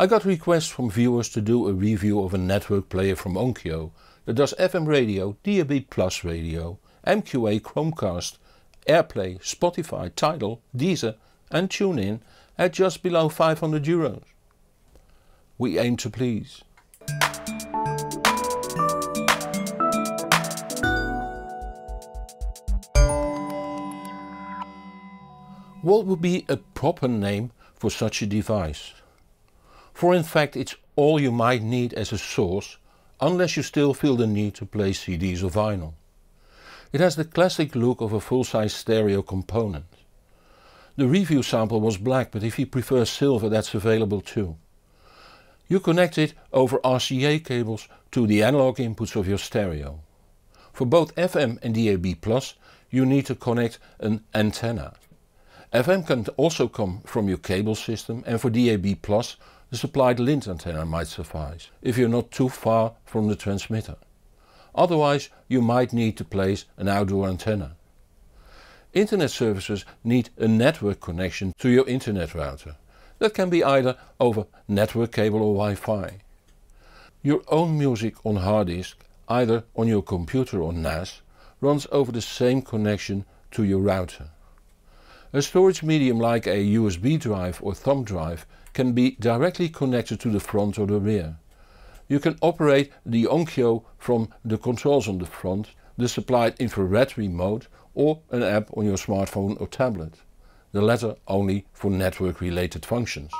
I got requests from viewers to do a review of a network player from Onkyo that does FM radio, DAB Plus radio, MQA Chromecast, AirPlay, Spotify, Tidal, Deezer and TuneIn at just below 500 euros. We aim to please. What would be a proper name for such a device? for in fact it's all you might need as a source unless you still feel the need to play CDs or vinyl. It has the classic look of a full-size stereo component. The review sample was black but if you prefer silver that's available too. You connect it over RCA cables to the analog inputs of your stereo. For both FM and DAB+, you need to connect an antenna. FM can also come from your cable system and for DAB+, the supplied lint antenna might suffice, if you're not too far from the transmitter. Otherwise you might need to place an outdoor antenna. Internet services need a network connection to your internet router. That can be either over network cable or Wi-Fi. Your own music on hard disk, either on your computer or NAS, runs over the same connection to your router. A storage medium like a USB drive or thumb drive can be directly connected to the front or the rear. You can operate the Onkyo from the controls on the front, the supplied infrared remote or an app on your smartphone or tablet. The latter only for network related functions.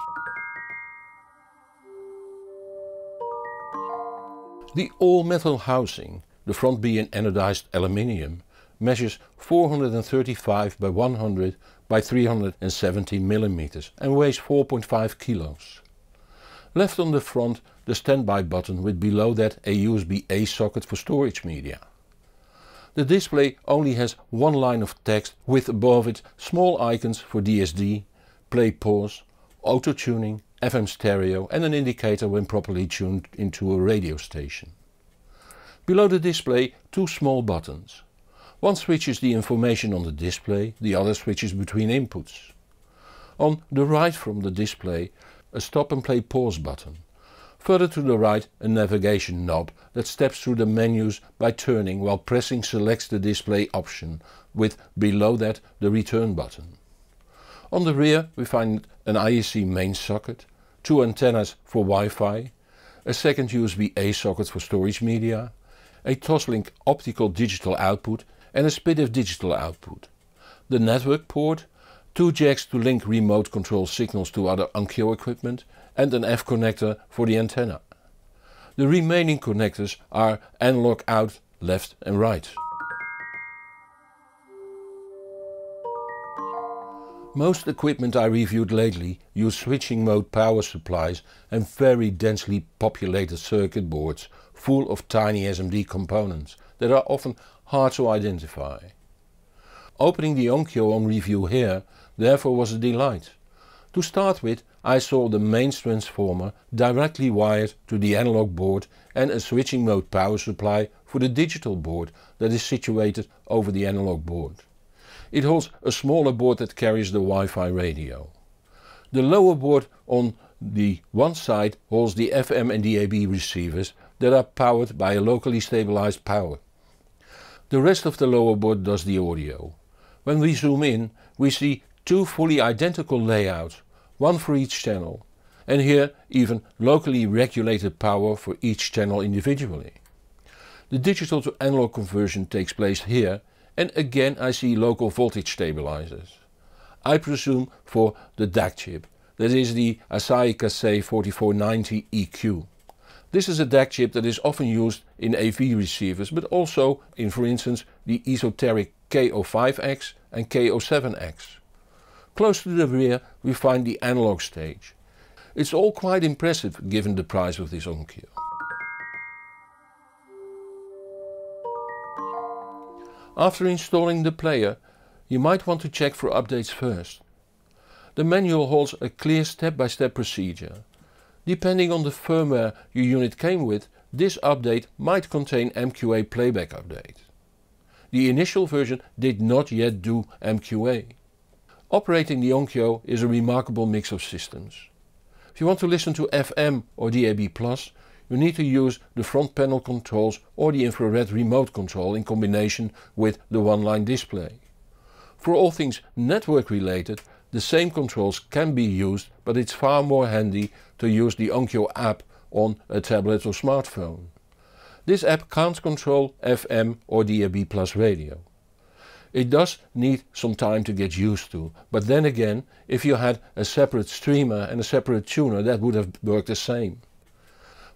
The all-metal housing, the front being anodized aluminium, measures 435 by 100 by 370 mm and weighs 4.5 kilos. Left on the front the standby button with below that a USB-A socket for storage media. The display only has one line of text with above it small icons for DSD, play pause, auto tuning, FM stereo and an indicator when properly tuned into a radio station. Below the display two small buttons. One switches the information on the display, the other switches between inputs. On the right from the display a stop and play pause button. Further to the right a navigation knob that steps through the menus by turning while pressing selects the display option with below that the return button. On the rear we find an IEC main socket, two antennas for Wi-Fi, a second USB-A socket for storage media, a Toslink optical digital output and a split of digital output. The network port, two jacks to link remote control signals to other Onkyo equipment and an F connector for the antenna. The remaining connectors are analog out, left and right. Most equipment I reviewed lately use switching mode power supplies and very densely populated circuit boards full of tiny SMD components that are often hard to identify. Opening the Onkyo on review here therefore was a delight. To start with I saw the mains transformer directly wired to the analog board and a switching mode power supply for the digital board that is situated over the analog board. It holds a smaller board that carries the Wi-Fi radio. The lower board on the one side holds the FM and DAB receivers that are powered by a locally stabilized power the rest of the lower board does the audio. When we zoom in we see two fully identical layouts, one for each channel and here even locally regulated power for each channel individually. The digital to analog conversion takes place here and again I see local voltage stabilizers. I presume for the DAC chip, that is the Asahi Kasei 4490 EQ. This is a DAC chip that is often used in AV receivers, but also in, for instance, the esoteric K05X and K07X. Close to the rear we find the analog stage. It's all quite impressive given the price of this Onkyo. After installing the player, you might want to check for updates first. The manual holds a clear step-by-step -step procedure. Depending on the firmware your unit came with, this update might contain MQA playback update. The initial version did not yet do MQA. Operating the Onkyo is a remarkable mix of systems. If you want to listen to FM or DAB+, you need to use the front panel controls or the infrared remote control in combination with the one-line display. For all things network related, the same controls can be used, but it's far more handy to use the Onkyo app on a tablet or smartphone. This app can't control FM or DAB plus radio. It does need some time to get used to, but then again, if you had a separate streamer and a separate tuner, that would have worked the same.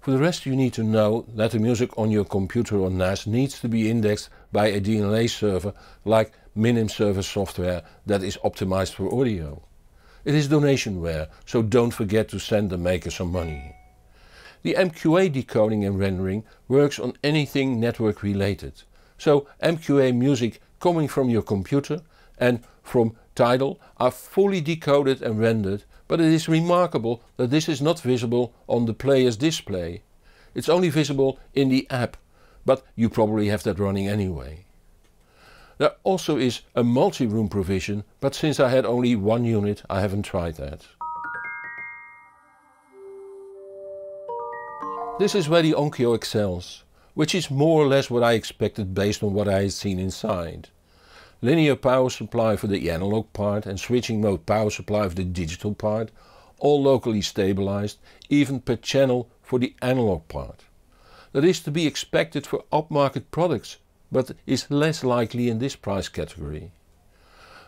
For the rest you need to know that the music on your computer or NAS needs to be indexed by a DLNA server like minim service software that is optimized for audio. It is donationware, so don't forget to send the maker some money. The MQA decoding and rendering works on anything network related. So MQA music coming from your computer and from Tidal are fully decoded and rendered, but it is remarkable that this is not visible on the player's display. It's only visible in the app, but you probably have that running anyway. There also is a multi-room provision, but since I had only one unit I haven't tried that. This is where the Onkyo excels, which is more or less what I expected based on what I had seen inside. Linear power supply for the analog part and switching mode power supply for the digital part, all locally stabilized, even per channel for the analog part. That is to be expected for upmarket products but is less likely in this price category.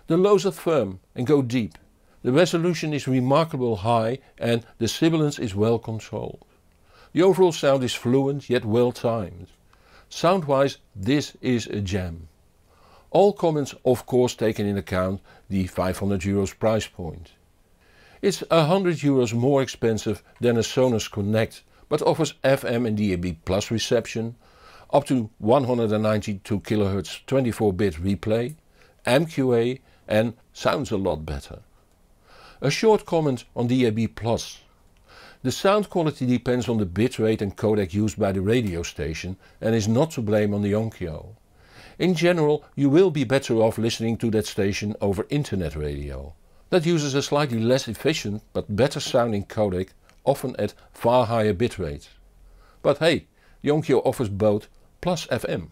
The lows are firm and go deep. The resolution is remarkably high and the sibilance is well controlled. The overall sound is fluent yet well timed. Sound wise this is a gem. All comments of course taken in account the 500 euros price point. It's 100 euros more expensive than a Sonos Connect but offers FM and DAB plus reception, up to 192 kHz 24-bit replay, MQA and sounds a lot better. A short comment on DAB+. The sound quality depends on the bitrate and codec used by the radio station and is not to blame on the Onkyo. In general you will be better off listening to that station over internet radio. That uses a slightly less efficient but better sounding codec often at far higher bitrate. But hey, Yonkyo offers both Plus FM.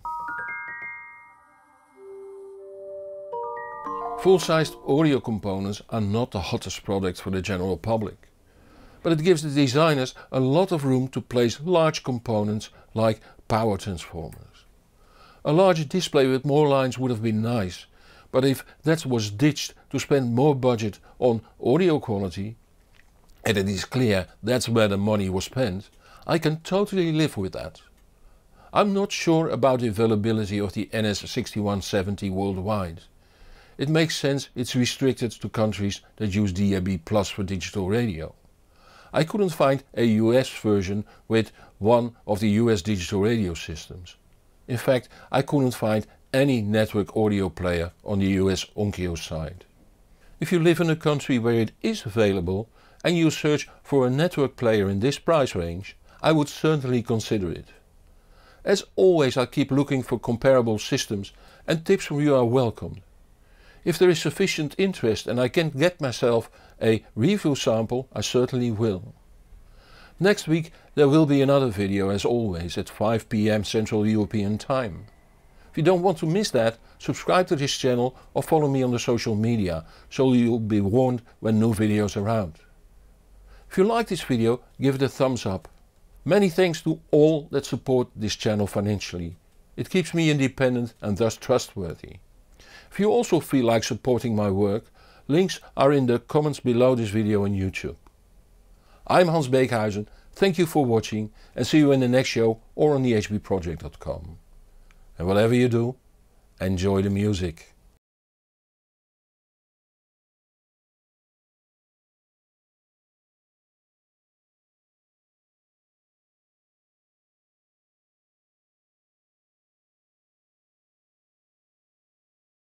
Full-sized audio components are not the hottest product for the general public. But it gives the designers a lot of room to place large components like power transformers. A larger display with more lines would have been nice, but if that was ditched to spend more budget on audio quality, and it is clear that's where the money was spent, I can totally live with that. I'm not sure about the availability of the NS6170 worldwide. It makes sense it's restricted to countries that use DAB Plus for digital radio. I couldn't find a US version with one of the US digital radio systems. In fact, I couldn't find any network audio player on the US Onkyo side. If you live in a country where it is available and you search for a network player in this price range, I would certainly consider it. As always, I keep looking for comparable systems and tips from you are welcome. If there is sufficient interest and I can get myself a review sample, I certainly will. Next week there will be another video as always at 5 pm Central European time. If you don't want to miss that, subscribe to this channel or follow me on the social media so you'll be warned when new videos are out. If you like this video, give it a thumbs up Many thanks to all that support this channel financially. It keeps me independent and thus trustworthy. If you also feel like supporting my work, links are in the comments below this video on YouTube. I'm Hans Beekhuizen, thank you for watching and see you in the next show or on thehbproject.com. And whatever you do, enjoy the music.